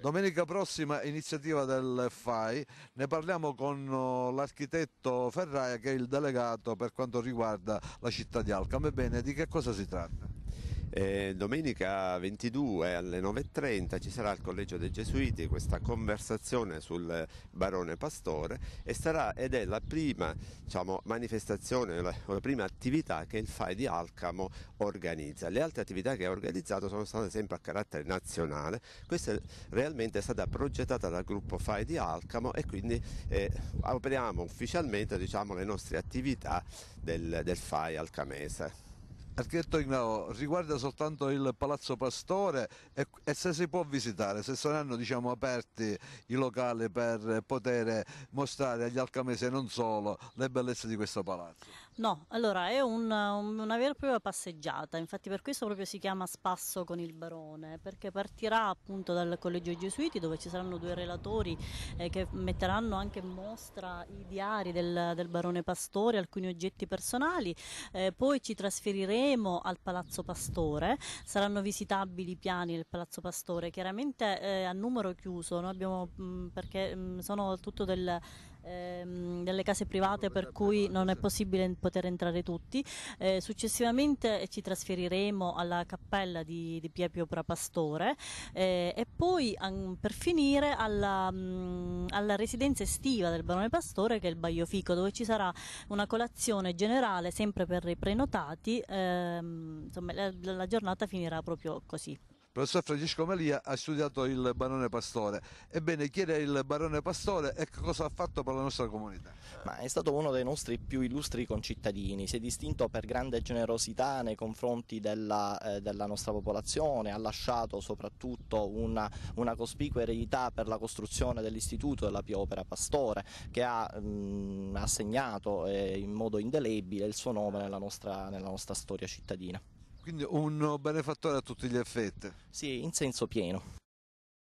Domenica prossima iniziativa del FAI, ne parliamo con oh, l'architetto Ferraia che è il delegato per quanto riguarda la città di Alcam. Ebbene, di che cosa si tratta? Eh, e domenica 22 alle 9.30 ci sarà al Collegio dei Gesuiti questa conversazione sul Barone Pastore e sarà, ed è la prima diciamo, manifestazione, la, la, prima attività che il FAI di Alcamo organizza. Le altre attività che ha organizzato sono state sempre a carattere nazionale, questa è realmente è stata progettata dal gruppo FAI di Alcamo e quindi eh, operiamo ufficialmente diciamo, le nostre attività del, del FAI alcamese. Architetto Ignao, riguarda soltanto il Palazzo Pastore e, e, se si può visitare, se saranno diciamo, aperti i locali per poter mostrare agli alcamesi non solo le bellezze di questo palazzo? No, allora è un, una vera e propria passeggiata, infatti per questo proprio si chiama Spasso con il Barone, perché partirà appunto dal Collegio Gesuiti dove ci saranno due relatori eh, che metteranno anche in mostra i diari del, del Barone Pastore, alcuni oggetti personali, eh, poi ci trasferiremo torneremo al Palazzo Pastore, saranno visitabili i piani del Palazzo Pastore, chiaramente eh, a numero chiuso, no? Abbiamo, mh, mm, perché mh, mm, sono tutto del ehm, delle case private per cui non è possibile poter entrare tutti. Eh, successivamente ci trasferiremo alla cappella di, di Pia Piopra Pastore eh, e poi an, per finire alla, mh, mm, alla, residenza estiva del Barone Pastore che è il Baio Fico dove ci sarà una colazione generale sempre per i prenotati. Ehm, insomma la, la giornata finirà proprio così professor Francesco Malia ha studiato il barone Pastore. Ebbene, chi era il barone Pastore e cosa ha fatto per la nostra comunità? Ma è stato uno dei nostri più illustri concittadini, si è distinto per grande generosità nei confronti della, eh, della nostra popolazione, ha lasciato soprattutto una, una cospicua eredità per la costruzione dell'istituto della Piopera Pastore che ha mh, mm, assegnato eh, in modo indelebile il suo nome nella nostra, nella nostra storia cittadina quindi un benefattore a tutti gli effetti. Sì, in senso pieno.